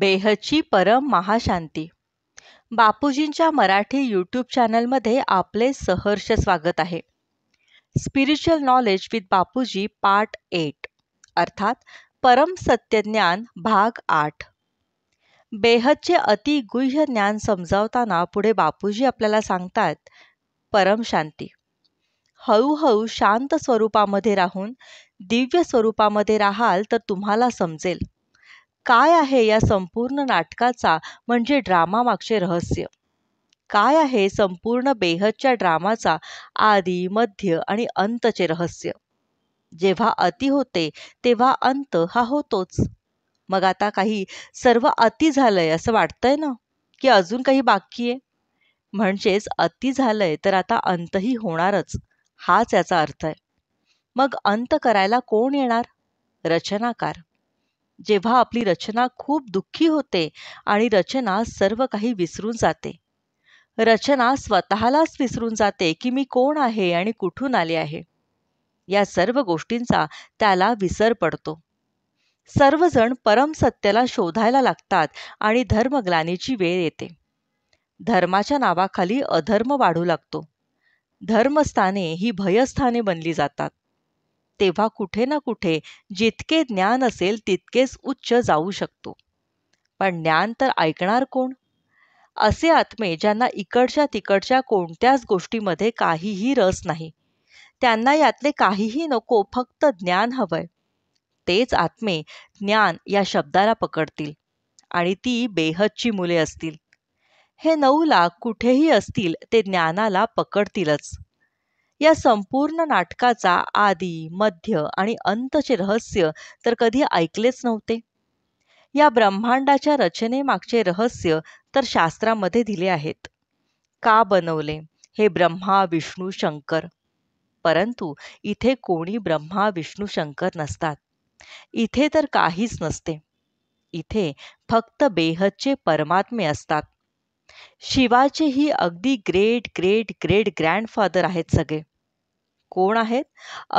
बेहची परम महाशांती बापूजींच्या मराठी यूट्यूब चॅनलमध्ये आपले सहर्ष स्वागत आहे spiritual knowledge with Bapuji part eight अर्थात परम सत्यज्ञान भाग आठ बेहदचे अति गुह्य ज्ञान समजावताना पुढे बापूजी आपल्याला सांगतात परम शांती हळूहळू शांत स्वरूपामध्ये राहून दिव्य स्वरूपामध्ये राहाल तर तुम्हाला समजेल काय आहे या संपूर्ण नाटकाचा म्हणजे ड्रामामागचे रहस्य काय आहे संपूर्ण बेहदच्या ड्रामाचा आदी मध्य आणि अंतचे रहस्य जेव्हा अति होते तेव्हा अंत हा होतोच मग आता काही सर्व अति झालंय असं वाटतंय ना की अजून काही बाकी आहे म्हणजेच अति झालंय तर आता अंतही होणारच हाच याचा अर्थ आहे मग अंत करायला कोण येणार रचनाकार जेव्हा आपली रचना खूप दुःखी होते आणि रचना सर्व काही विसरून जाते रचना स्वतःलाच विसरून जाते की मी कोण आहे आणि कुठून आले आहे या सर्व गोष्टींचा त्याला विसर पडतो सर्वजण परमसत्याला शोधायला लागतात आणि धर्मग्लानीची वेळ येते धर्माच्या नावाखाली अधर्म वाढू लागतो धर्मस्थाने ही भयस्थाने बनली जातात तेव्हा कुठे ना कुठे जितके ज्ञान असेल तितकेच उच्च जाऊ शकतो पण ज्ञान तर ऐकणार कोण असे आत्मे ज्यांना इकडच्या तिकडच्या कोणत्याच गोष्टीमध्ये काहीही रस नाही त्यांना यातले काहीही नको फक्त ज्ञान हवंय तेच आत्मे ज्ञान या शब्दाला पकडतील आणि ती बेहदची मुले असतील हे नऊ लाख कुठेही असतील ते ज्ञानाला पकडतीलच या संपूर्ण नाटकाचा आदी मध्य आणि अंतचे रहस्य तर कधी ऐकलेच नव्हते या ब्रह्मांडाच्या रचनेमागचे रहस्य तर शास्त्रामध्ये दिले आहेत का बनवले हे ब्रह्मा विष्णू शंकर परंतु इथे कोणी ब्रह्मा विष्णू शंकर नसतात इथे तर काहीच नसते इथे फक्त बेहदचे परमात्मे असतात शिवाचेही अगदी ग्रेट ग्रेट ग्रेट ग्रँडफादर आहेत सगळे कोण आहेत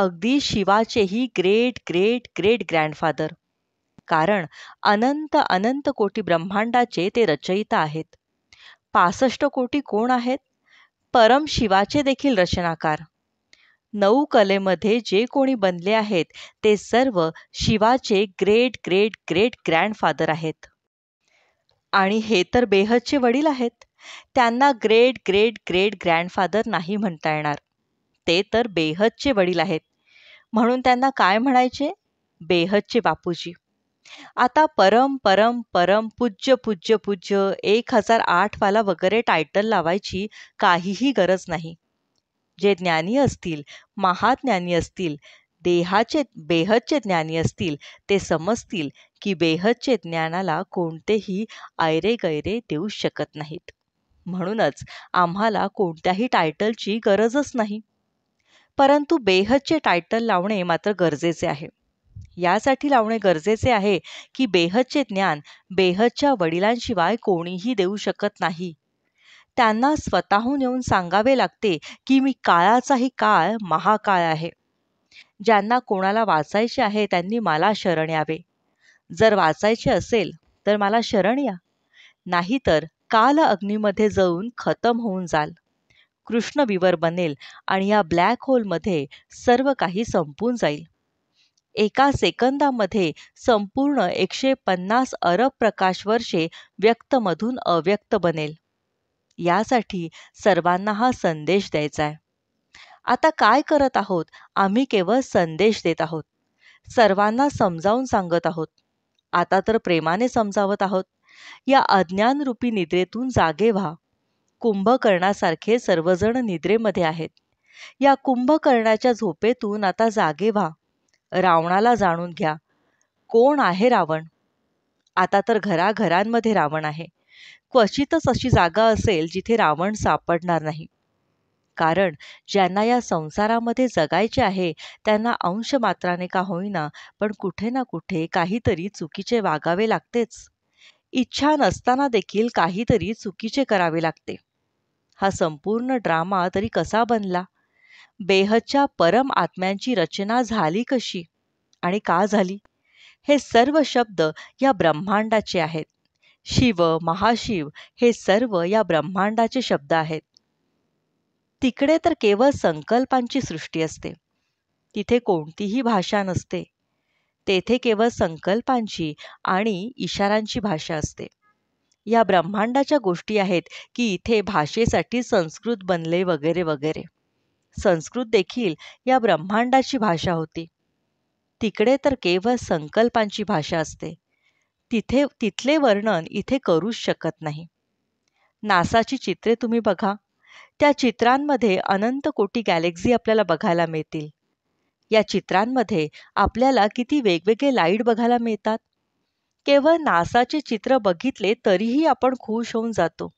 अगदी शिवाचेही ग्रेट ग्रेट ग्रेट ग्रँडफादर कारण अनंत अनंत कोटी ब्रह्मांडाचे ते रचयिता आहेत पासष्ट कोटी कोण आहेत परम शिवाचे देखील रचनाकार नऊ कलेमध्ये जे कोणी बनले आहेत ते सर्व शिवाचे ग्रेट ग्रेट ग्रेट ग्रँडफादर आहेत आणि हे तर बेहदचे वडील आहेत त्यांना ग्रेट ग्रेट ग्रेट ग्रँडफादर नाही म्हणता येणार ते तर बेहदचे वडील आहेत म्हणून त्यांना काय म्हणायचे बेहदचे बापूजी आता परम परम परम पूज्य पूज्य पूज्य एक हजार आठवाला वगैरे टायटल लावायची काहीही गरज नाही जे ज्ञानी असतील महाज्ञानी असतील देहाचे बेहदचे ज्ञानी असतील ते समजतील की बेहदचे ज्ञानाला कोणतेही गैरे देऊ शकत नाहीत म्हणूनच आम्हाला कोणत्याही टायटलची गरजच नाही परंतु बेहदचे टायटल लावणे मात्र गरजेचे आहे यासाठी लावणे गरजेचे आहे की बेहदचे ज्ञान बेहदच्या वडिलांशिवाय कोणीही देऊ शकत नाही त्यांना स्वतःहून येऊन सांगावे लागते की मी काळाचाही काळ महाकाळ आहे ज्यांना कोणाला वाचायचे आहे त्यांनी मला शरण यावे जर वाचायचे असेल तर मला शरण या नाहीतर काल अग्नीमध्ये जाऊन खतम होऊन जाल कृष्ण विवर बनेल आणि या ब्लॅक होलमध्ये सर्व काही संपून जाईल एका सेकंदामध्ये संपूर्ण एकशे पन्नास अरब वर्षे व्यक्तमधून अव्यक्त बनेल यासाठी सर्वांना हा संदेश द्यायचा आहे आता काय करत आहोत आम्ही केवळ संदेश देत आहोत सर्वांना समजावून सांगत आहोत आता तर प्रेमाने समजावत आहोत या अज्ञानरूपी निद्रेतून जागे व्हा कुंभकर्णासारखे सर्वजण निद्रेमध्ये आहेत या कुंभकर्णाच्या झोपेतून आता जागे व्हा रावणाला जाणून घ्या कोण आहे रावण आता तर घराघरांमध्ये रावण आहे क्वचितच अशी जागा असेल जिथे रावण सापडणार नाही कारण ज्यांना या संसारामध्ये जगायचे आहे त्यांना अंश मात्राने का होईना पण कुठे ना कुठे काहीतरी चुकीचे वागावे लागतेच इच्छा नसताना देखील काहीतरी चुकीचे करावे लागते हा संपूर्ण ड्रामा तरी कसा बनला बेहच्या परम आत्म्यांची रचना झाली कशी आणि का झाली हे सर्व शब्द या ब्रह्मांडाचे आहेत शिव महाशिव हे सर्व या ब्रह्मांडाचे शब्द आहेत तिकडे तर केवळ संकल्पांची सृष्टी असते तिथे कोणतीही भाषा नसते तेथे केवळ संकल्पांची आणि इशारांची भाषा असते या ब्रह्मांडाच्या गोष्टी आहेत की इथे भाषेसाठी संस्कृत बनले वगैरे वगैरे संस्कृत देखील या ब्रह्मांडाची भाषा होती तिकडे तर केवळ संकल्पांची भाषा असते तिथे तिथले वर्णन इथे करूच शकत नाही नासाची चित्रे तुम्ही बघा त्या चित्रांमध्ये अनंत कोटी गॅलेक्झी आपल्याला बघायला मिळतील या चित्रांमध्ये आपल्याला किती वेगवेगळे लाईट बघायला मिळतात केवळ नासाचे चित्र बघितले तरीही आपण खुश होऊन जातो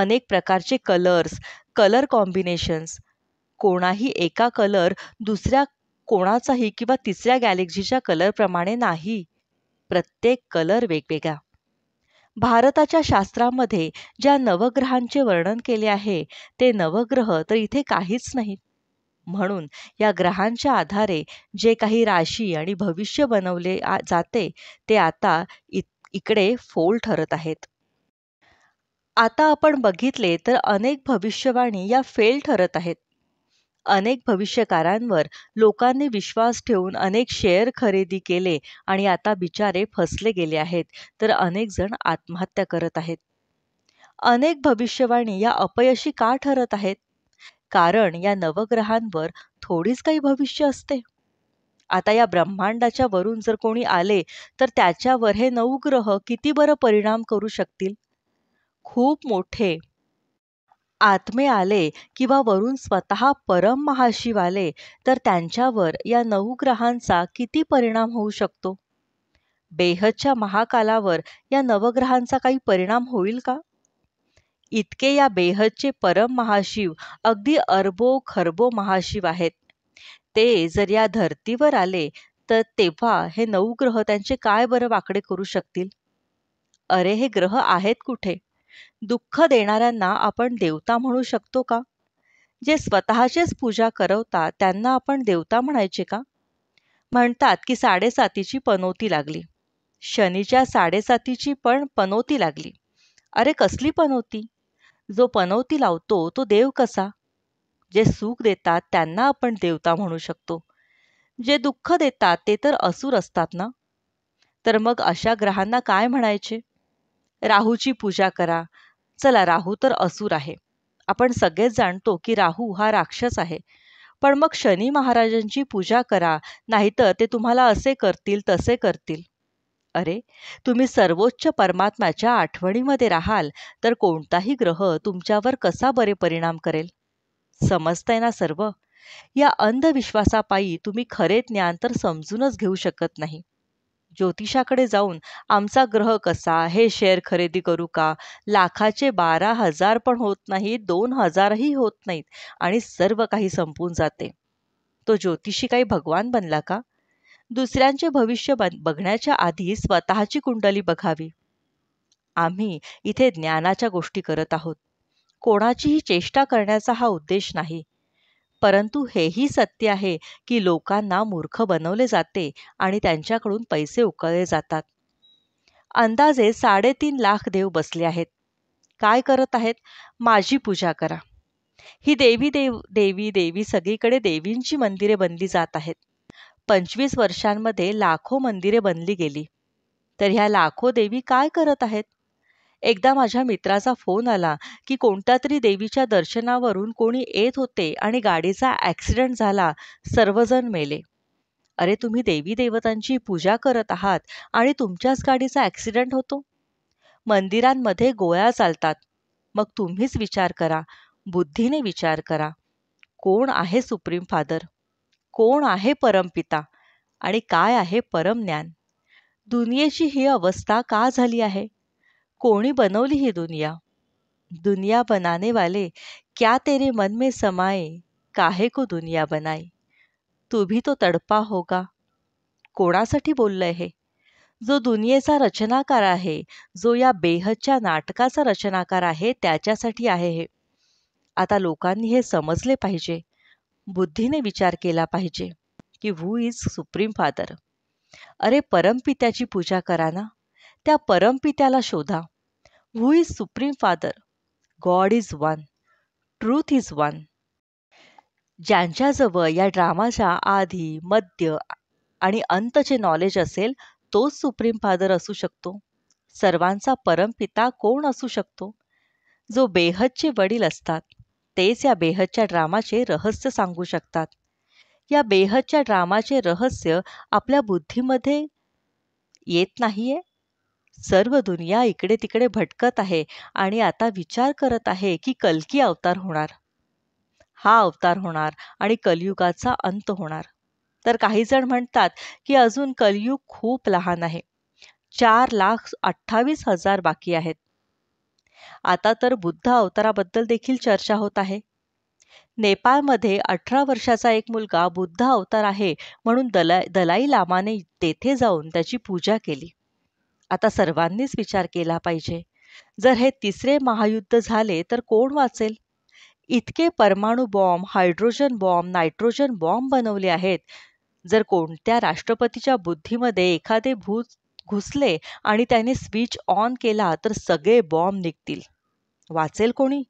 अनेक प्रकारचे कलर्स कलर कॉम्बिनेशन्स कोणाही एका कलर दुसऱ्या कोणाचाही किंवा तिसऱ्या गॅलेक्झीच्या कलरप्रमाणे नाही प्रत्येक कलर वेगवेगळा भारताच्या शास्त्रामध्ये ज्या नवग्रहांचे वर्णन केले आहे ते नवग्रह तर इथे काहीच नाहीत म्हणून या ग्रहांच्या आधारे जे काही राशी आणि भविष्य बनवले जाते ते आता इकडे फोल ठरत आहेत आता आपण बघितले तर अनेक भविष्यवाणी या फेल ठरत आहेत अनेक भविष्यकारांवर लोकांनी विश्वास ठेवून अनेक शेअर खरेदी केले आणि आता बिचारे फसले गेले आहेत तर अनेक जण आत्महत्या करत आहेत अनेक भविष्यवाणी या अपयशी का ठरत आहेत कारण या नवग्रहांवर थोडीच काही भविष्य असते आता या ब्रह्मांडाच्या वरून जर कोणी आले तर त्याच्यावर हे नऊ ग्रह किती बरं परिणाम करू शकतील खूप मोठे आत्मे आले किंवा वरून स्वतः परम महाशिव आले तर त्यांच्यावर या नऊ ग्रहांचा किती परिणाम होऊ शकतो बेहदच्या महाकालावर या नवग्रहांचा काही परिणाम होईल का इतके या बेहदचे परम महाशिव अगदी अरबो खरबो महाशिव आहेत ते जर या धर्तीवर आले तर तेव्हा हे नऊ ग्रह त्यांचे काय बरं वाकडे करू शकतील अरे हे ग्रह आहेत कुठे दुःख देणाऱ्यांना आपण देवता म्हणू शकतो का जे स्वतःचेच पूजा करवतात त्यांना आपण देवता म्हणायचे का म्हणतात की साडेसातीची पनोती लागली शनीच्या साडेसातीची पण पनोती लागली अरे कसली पनोती जो पनवती लावतो तो देव कसा जे सुख देतात त्यांना आपण देवता म्हणू शकतो जे दुःख देतात ते तर असूर असतात ना तर मग अशा ग्रहांना काय म्हणायचे राहूची पूजा करा चला राहू तर असुर आहे आपण सगळेच जाणतो की राहू हा राक्षस आहे पण मग शनी महाराजांची पूजा करा नाहीतर ते तुम्हाला असे करतील तसे करतील अरे तुम्ही सर्वोच्च परमात्म्याच्या आठवणीमध्ये राहाल तर कोणताही ग्रह तुमच्यावर कसा बरे परिणाम करेल समजतंय ना सर्व या अंधविश्वासापायी तुम्ही खरे ज्ञान तर समजूनच घेऊ शकत नाही ज्योतिषाकडे जाऊन आमचा ग्रह कसा हे शेअर खरेदी करू का लाखाचे बारा हजार पण होत नाही दोन हजारही होत नाहीत आणि सर्व काही संपून जाते तो ज्योतिषी काही भगवान बनला का दुसऱ्यांचे भविष्य बघण्याच्या आधी स्वतःची कुंडली बघावी आम्ही इथे ज्ञानाच्या गोष्टी करत आहोत कोणाचीही चेष्टा करण्याचा हा उद्देश नाही परंतु हेही सत्य आहे की लोकांना मूर्ख बनवले जाते आणि त्यांच्याकडून पैसे उकळले जातात अंदाजे साडेतीन लाख देव बसले आहेत काय करत आहेत माझी पूजा करा ही देवी देव देवी देवी सगळीकडे देवींची मंदिरे बनली जात आहेत पंचवीस वर्षांमध्ये लाखो मंदिरे बनली गेली तर ह्या लाखो देवी काय करत आहेत एकदा माझ्या मित्राचा फोन आला की कोणत्या तरी देवीच्या दर्शनावरून कोणी येत होते आणि गाडीचा ॲक्सिडेंट झाला सर्वजण मेले अरे तुम्ही देवी देवतांची पूजा करत आहात आणि तुमच्याच गाडीचा ॲक्सिडेंट होतो मंदिरांमध्ये गोळ्या चालतात मग तुम्हीच विचार करा बुद्धीने विचार करा कोण आहे सुप्रीम फादर कोण आहे परमपिता आणि काय आहे परमज्ञान दुनियेची ही अवस्था का झाली आहे कोणी बनवली ही दुनिया दुनिया बनाने वाले क्या तेरे मन में समाए काहे को दुनिया बनाई तू भी तो तडपा होगा कोणासाठी बोललंय हे जो दुनियेचा रचनाकार आहे जो या बेहदच्या नाटकाचा रचनाकार आहे त्याच्यासाठी आहे हे आता लोकांनी हे समजले पाहिजे बुद्धीने विचार केला पाहिजे की हु इज सुप्रीम फादर अरे परमपित्याची पूजा करा ना त्या परमपित्याला शोधा who is supreme father god is one truth is one ज्यांच्याजवळ या ड्रामाच्या आधी मध्य आणि अंतचे नॉलेज असेल तोच सुप्रीम फादर असू शकतो सर्वांचा परमपिता कोण असू शकतो जो बेहदचे वडील असतात तेच या बेहदच्या ड्रामाचे रहस्य सांगू शकतात या बेहदच्या ड्रामाचे रहस्य आपल्या बुद्धीमध्ये येत नाहीये सर्व दुनिया इकडे तिकडे भटकत आहे आणि आता विचार करत आहे की कलकी अवतार होणार हा अवतार होणार आणि कलियुगाचा अंत होणार तर काही जण म्हणतात की अजून कलियुग खूप लहान आहे चार लाख अठ्ठावीस हजार बाकी आहेत आता तर बुद्ध अवताराबद्दल देखील चर्चा होत आहे नेपाळमध्ये अठरा वर्षाचा एक मुलगा बुद्ध अवतार आहे म्हणून दला दलाई लामाने तेथे जाऊन त्याची पूजा केली आता सर्वांनीच विचार केला पाहिजे जर हे तिसरे महायुद्ध झाले तर कोण वाचेल इतके परमाणू bomb hydrogen bomb nitrogen bomb बनवले आहेत जर कोणत्या राष्ट्रपतीच्या बुद्धीमध्ये एखादे भूत घुसले आणि त्याने स्विच ऑन केला तर सगळे बॉम्ब निघतील वाचेल कोणी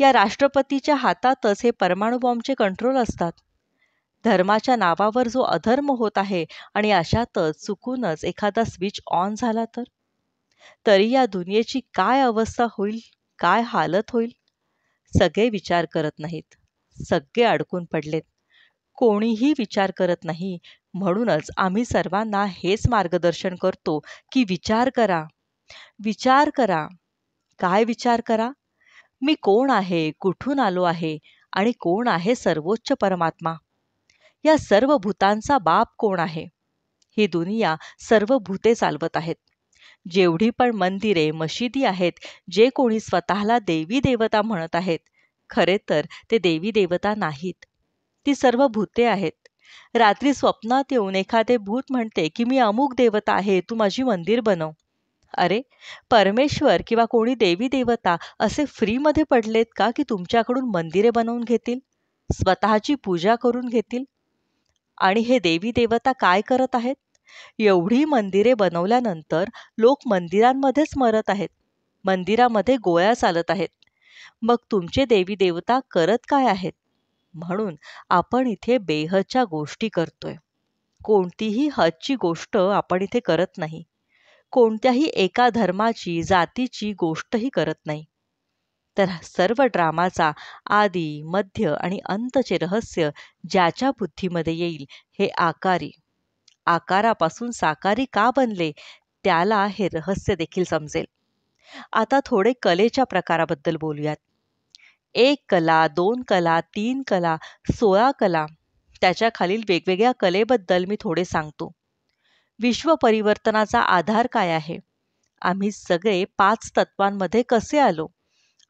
या राष्ट्रपतीच्या हातातच हे परमाणू बॉम्बचे कंट्रोल असतात धर्माच्या नावावर जो अधर्म होत आहे आणि अशातच चुकूनच एखादा स्विच ऑन झाला तर तरी या दुनियेची काय अवस्था होईल काय हालत होईल सगळे विचार करत नाहीत सगळे अडकून पडलेत कोणीही विचार करत नाही म्हणूनच आम्ही सर्वांना हेच मार्गदर्शन करतो की विचार करा विचार करा काय विचार करा मी कोण आहे कुठून आलो आहे आणि कोण आहे सर्वोच्च परमात्मा या सर्व भूतांचा बाप कोण आहे ही दुनिया सर्व भूते चालवत आहेत जेवढी पण मंदिरे मशिदी आहेत जे कोणी स्वतःला देवी देवता म्हणत आहेत खरे तर ते देवी देवता नाहीत ती सर्व भूते आहेत रात्री स्वप्नात येऊन एखादे भूत म्हणते की मी अमुक देवता आहे तू माझी मंदिर बनव अरे परमेश्वर किंवा कोणी देवी देवता असे फ्रीमध्ये पडलेत का की तुमच्याकडून मंदिरे बनवून घेतील स्वतःची पूजा करून घेतील आणि हे देवी देवता काय करत आहेत एवढी मंदिरे बनवल्यानंतर लोक मंदिरांमध्येच मरत आहेत मंदिरामध्ये गोळ्या चालत आहेत मग तुमचे देवी देवता करत काय आहेत म्हणून आपण इथे बेहच्या गोष्टी करतोय कोणतीही हजची गोष्ट आपण इथे करत नाही कोणत्याही एका धर्माची जातीची गोष्टही करत नाही तर सर्व ड्रामाचा आदी मध्य आणि अंतचे रहस्य ज्याच्या बुद्धीमध्ये येईल हे आकारी आकारापासून साकारी का बनले त्याला हे रहस्य देखील समजेल आता थोडे कलेच्या प्रकाराबद्दल बोलूयात एक कला दोन कला तीन कला सोळा कला त्याच्या खालील वेगवेगळ्या कलेबद्दल मी थोडे सांगतो विश्व परिवर्तनाचा आधार काय आहे आम्ही सगळे पाच तत्वांमध्ये कसे आलो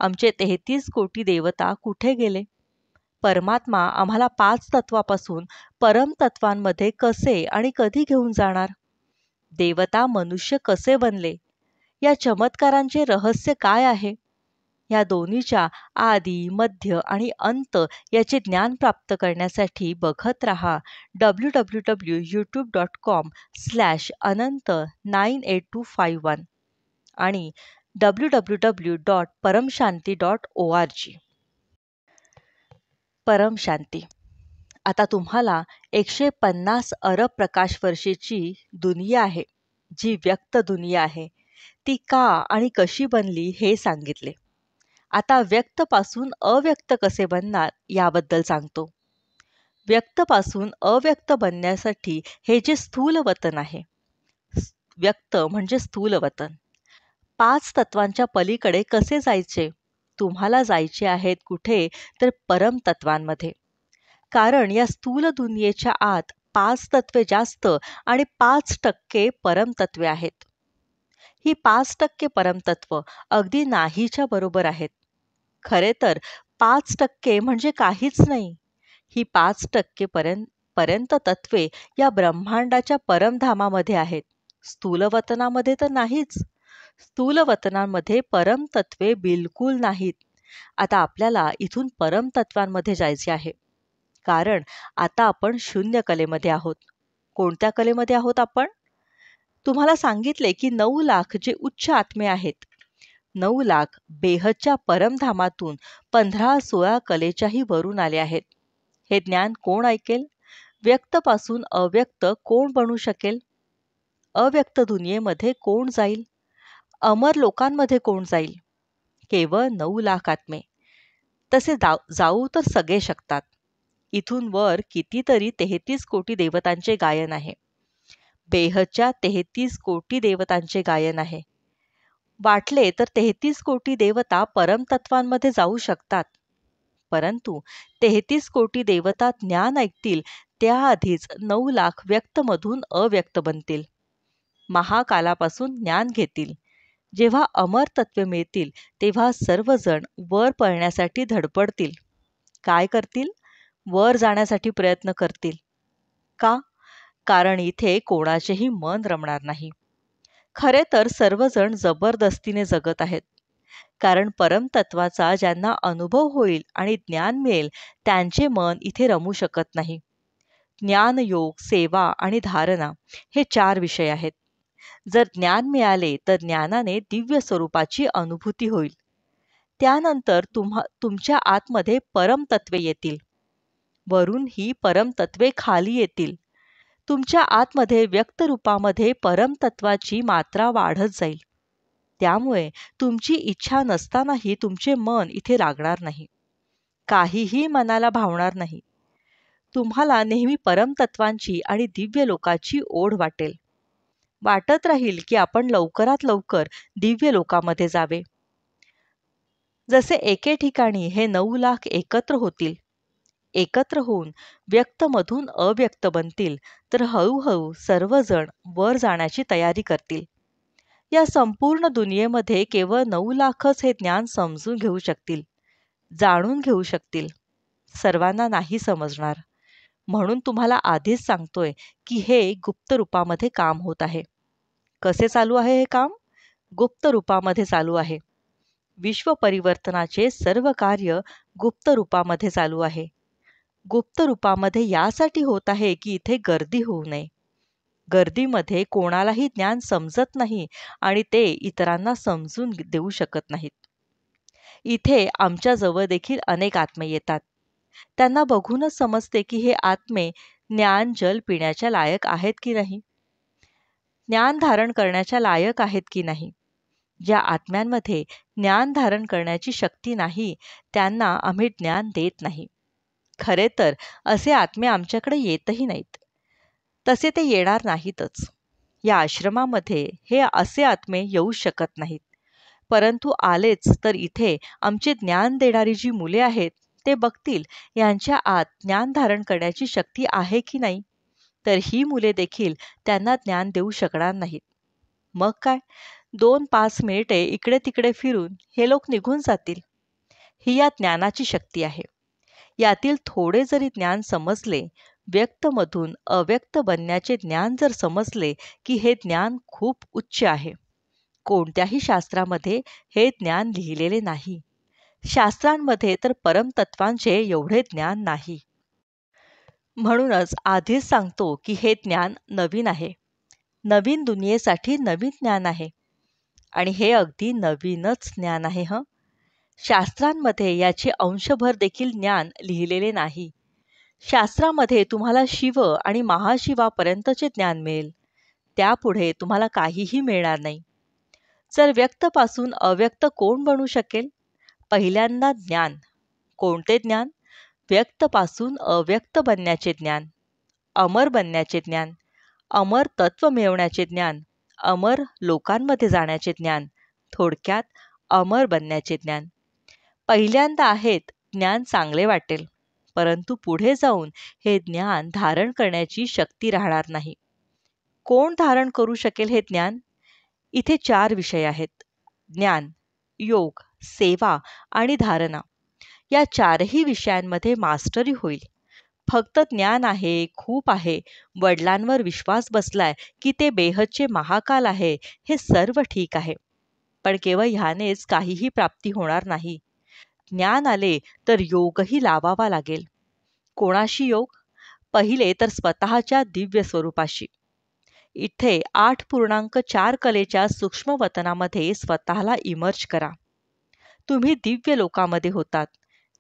आमचे तेहतीस कोटी देवता कुठे गेले परमात्मा आम्हाला पाच तत्वापासून तत्वांमध्ये कसे आणि कधी घेऊन जाणार देवता मनुष्य कसे बनले या चमत्कारांचे रहस्य काय आहे या दोन्हीच्या आधी मध्य आणि अंत याचे ज्ञान प्राप्त करण्यासाठी बघत रहा W W W YouTube dot com slash Anant nine eight two five one आणि W W W dot Paramshanti dot O R G Paramshanti आता तुम्हाला एकशे पन्नास अरब प्रकाशवर्षीची दुनिया आहे जी व्यक्त दुनिया आहे ती का आणि कशी बनली हे सांगितले आता व्यक्तपासून अव्यक्त कसे बनणार याबद्दल सांगतो व्यक्तपासून अव्यक्त बनण्यासाठी हे जे स्थूल वतन आहे व्यक्त म्हणजे स्थूल वतन पाच तत्वांच्या पलीकडे कसे जायचे तुम्हाला जायचे आहेत कुठे तर परमतत्वांमध्ये कारण या स्थूल दुनियेच्या आत पाच तत्वे जास्त आणि पाच टक्के परमतत्वे आहेत ही पाच टक्के परमतत्व अगदी नाहीच्या बरोबर आहेत खरे तर पाच टक्के म्हणजे काहीच नाही ही पाच टक्के पर्यंत पर्यंत तत्वे या ब्रह्मांडाच्या परमधामामध्ये आहेत स्थूलवतनामध्ये तर नाहीच स्थूल वतनांमध्ये परमतत्वे बिलकुल नाहीत आता आपल्याला इथून परमतत्वांमध्ये जायचे आहे कारण आता आपण शून्य कलेमध्ये आहोत कोणत्या कलेमध्ये आहोत आपण तुम्हाला सांगितले की नऊ लाख जे उच्च आत्मे आहेत नऊ लाख बेहदच्या परमधामातून पंधरा सोळा कलेच्याही वरून आले आहेत हे ज्ञान कोण ऐकेल व्यक्तपासून अव्यक्त कोण बनू शकेल अव्यक्त दुनियेमध्ये कोण जाईल अमर लोकांमध्ये कोण जाईल केवळ नऊ लाख आत्मे तसे जाऊ तर सगळे शकतात इथून वर कितीतरी तेहतीस कोटी देवतांचे गायन आहे बेहच्या तेहतीस कोटी देवतांचे गायन आहे वाटले तर तेहतीस कोटी देवता परमतत्वांमध्ये जाऊ शकतात परंतु तेहतीस कोटी देवता ज्ञान ऐकतील त्याआधीच नऊ लाख व्यक्तमधून अव्यक्त बनतील महाकालापासून ज्ञान घेतील जेव्हा अमर तत्वे मिळतील तेव्हा सर्वजण वर पळण्यासाठी धडपडतील काय करतील वर जाण्यासाठी प्रयत्न करतील का कारण इथे कोणाचेही मन रमणार नाही खरे तर सर्वजण जबरदस्तीने जगत आहेत कारण परमतत्वाचा ज्यांना अनुभव होईल आणि ज्ञान मिळेल त्यांचे मन इथे रमू शकत नाही ज्ञान योग सेवा आणि धारणा हे चार विषय आहेत जर ज्ञान मिळाले तर ज्ञानाने दिव्य स्वरूपाची अनुभूती होईल त्यानंतर तुम्हा तुमच्या आतमध्ये परमतत्वे येतील वरून ही परमतत्वे खाली येतील तुमच्या आतमध्ये व्यक्त रूपामध्ये परमतत्वाची मात्रा वाढत जाईल त्यामुळे तुमची इच्छा नसतानाही तुमचे मन इथे लागणार नाही काहीही मनाला भावणार नाही तुम्हाला नेहमी परमतत्वांची आणि दिव्य लोकाची ओढ वाटेल वाटत राहील की आपण लवकरात लवकर दिव्य लोकामध्ये जावे जसे एके ठिकाणी हे नऊ लाख एकत्र होतील एकत्र होऊन व्यक्तमधून अव्यक्त बनतील तर हळूहळू सर्वजण वर जाण्याची तयारी करतील या संपूर्ण दुनियेमध्ये केवळ नऊ लाखच हे ज्ञान समजून घेऊ शकतील जाणून घेऊ शकतील सर्वांना नाही समजणार म्हणून तुम्हाला आधीच सांगतोय की हे गुप्त रूपामध्ये काम होत आहे कसे चालू आहे हे काम गुप्त रूपामध्ये चालू आहे विश्व परिवर्तनाचे सर्व कार्य गुप्त रूपामध्ये चालू आहे गुप्त रूपामध्ये यासाठी होत आहे की इथे गर्दी होऊ नये गर्दीमध्ये कोणालाही ज्ञान समजत नाही आणि ते इतरांना समजून देऊ शकत नाहीत इथे आमच्याजवळ देखील अनेक आत्मे येतात त्यांना बघूनच समजते की हे आत्मे ज्ञान जल पिण्याच्या लायक आहेत की नाही ज्ञान धारण करण्याच्या लायक आहेत की नाही ज्या आत्म्यांमध्ये ज्ञान धारण करण्याची शक्ती नाही त्यांना आम्ही ज्ञान देत नाही खरे तर असे आत्मे आमच्याकडे येतही नाहीत तसे ते येणार नाहीतच या आश्रमामध्ये हे असे आत्मे येऊ शकत नाहीत परंतु आलेच तर इथे आमचे ज्ञान देणारी जी मुले आहेत ते बघतील यांच्या आत ज्ञान धारण करण्याची शक्ती आहे की नाही तर ही मुले देखील त्यांना ज्ञान देऊ शकणार नाहीत मग काय दोन पाच मिनिटे इकडे तिकडे फिरून हे लोक निघून जातील ही या ज्ञानाची शक्ती आहे यातील थोडे जरी ज्ञान समजले व्यक्तमधून अव्यक्त बनण्याचे ज्ञान जर समजले की हे ज्ञान खूप उच्च आहे कोणत्याही शास्त्रामध्ये हे ज्ञान लिहिलेले नाही शास्त्रांमध्ये तर परमतत्वांचे एवढे ज्ञान नाही म्हणूनच आधीच सांगतो की हे ज्ञान नवीन आहे नवीन दुनियेसाठी नवीन ज्ञान आहे आणि हे अगदी नवीनच ज्ञान आहे हं शास्त्रांमध्ये याचे अंशभर देखील ज्ञान लिहिलेले नाही शास्त्रामध्ये तुम्हाला शिव आणि महाशिवापर्यंतचे ज्ञान मिळेल त्यापुढे तुम्हाला काहीही मिळणार नाही जर व्यक्तपासून अव्यक्त कोण बनू शकेल पहिल्यांदा ज्ञान कोणते ज्ञान व्यक्तपासून अव्यक्त बनण्याचे ज्ञान अमर बनण्याचे ज्ञान अमर तत्व मिळवण्याचे ज्ञान अमर लोकांमध्ये जाण्याचे ज्ञान थोडक्यात अमर बनण्याचे ज्ञान पहिल्यांदा आहेत ज्ञान चांगले वाटेल परंतु पुढे जाऊन हे ज्ञान धारण करण्याची शक्ती राहणार नाही कोण धारण करू शकेल हे ज्ञान इथे चार विषय आहेत ज्ञान योग सेवा आणि धारणा या चारही विषयांमध्ये मास्टरी होईल फक्त ज्ञान आहे खूप आहे वडिलांवर विश्वास बसलाय की ते बेहदचे महाकाल आहे हे सर्व ठीक आहे पण केवळ ह्यानेच काहीही प्राप्ती होणार नाही ज्ञान आले तर योगही लावावा लागेल कोणाशी योग पहिले तर स्वतःच्या दिव्य स्वरूपाशी इथे आठ पूर्णांक चार कलेच्या सूक्ष्म वतनामध्ये स्वतःला इमर्ज करा तुम्ही दिव्य लोकामध्ये होतात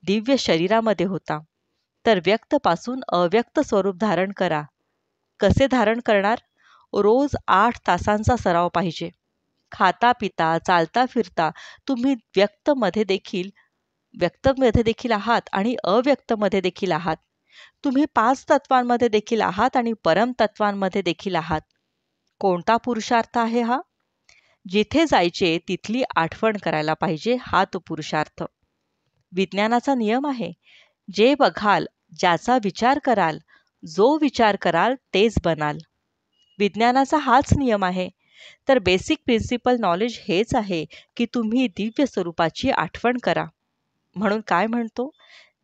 दिव्य शरीरामध्ये होता तर व्यक्तपासून अव्यक्त स्वरूप धारण करा कसे धारण करणार रोज आठ तासांचा सराव पाहिजे खाता पिता चालता फिरता तुम्ही व्यक्तमध्ये देखील व्यक्तमध्ये देखील आहात आणि अव्यक्तमध्ये देखील आहात तुम्ही पाच तत्वांमध्ये देखील आहात आणि परम तत्वांमध्ये देखील आहात कोणता पुरुषार्थ आहे हा जिथे जायचे तिथली आठवण करायला पाहिजे हा तो पुरुषार्थ विज्ञानाचा नियम आहे जे बघाल ज्याचा विचार कराल जो विचार कराल तेच बनाल विज्ञानाचा हाच नियम आहे तर बेसिक प्रिन्सिपल नॉलेज हेच आहे की तुम्ही दिव्य स्वरूपाची आठवण करा म्हणून काय म्हणतो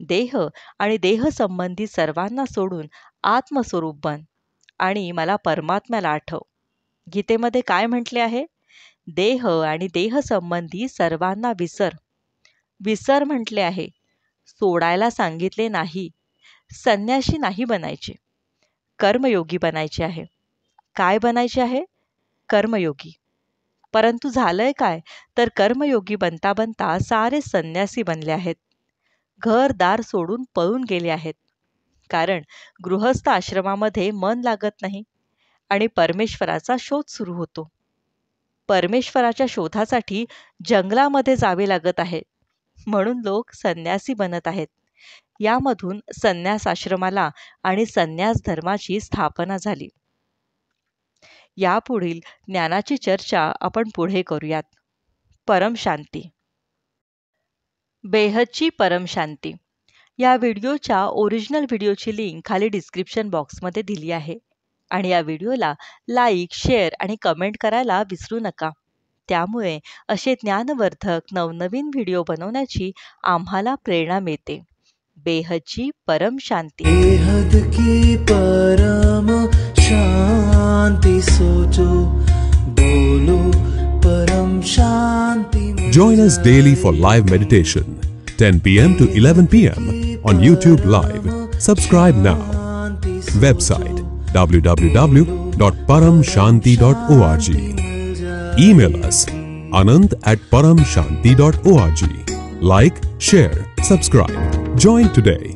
देह आणि देहसंबंधी सर्वांना सोडून आत्मस्वरूप बन आणि मला परमात्म्याला आठव गीतेमध्ये काय म्हटले आहे देह आणि देहसंबंधी सर्वांना विसर विसर म्हटले आहे सोडायला सांगितले नाही संन्याशी नाही बनायचे कर्मयोगी बनायचे आहे काय बनायचे आहे कर्मयोगी परंतु झालंय काय तर कर्मयोगी बनता बनता सारे संन्यासी बनले आहेत घरदार सोडून पळून गेले आहेत कारण गृहस्थ आश्रमामध्ये मन लागत नाही आणि परमेश्वराचा शोध सुरू होतो परमेश्वराच्या शोधासाठी जंगलामध्ये जावे लागत आहे म्हणून लोक संन्यासी बनत आहेत यामधून संन्यास आश्रमाला आणि संन्यास धर्माची स्थापना झाली यापुढील ज्ञानाची चर्चा आपण पुढे करूयात परमशांती बेहदची परमशांती या व्हिडिओच्या ओरिजिनल व्हिडिओची लिंक खाली डिस्क्रिप्शन बॉक्समध्ये दिली आहे आणि या व्हिडिओला लाईक शेअर आणि कमेंट करायला विसरू नका त्यामुळे असे ज्ञानवर्धक नवनवीन व्हिडिओ बनवण्याची आम्हाला प्रेरणा मिळते बेहदची परम शांती बेहद की परम शांति सोचो बोलो परम शांति Join us daily for live meditation 10 pm to 11 pm on YouTube live Subscribe now Website www.paramshanti.org Email us anand at paramshanti.org. Like, share, subscribe. Join today.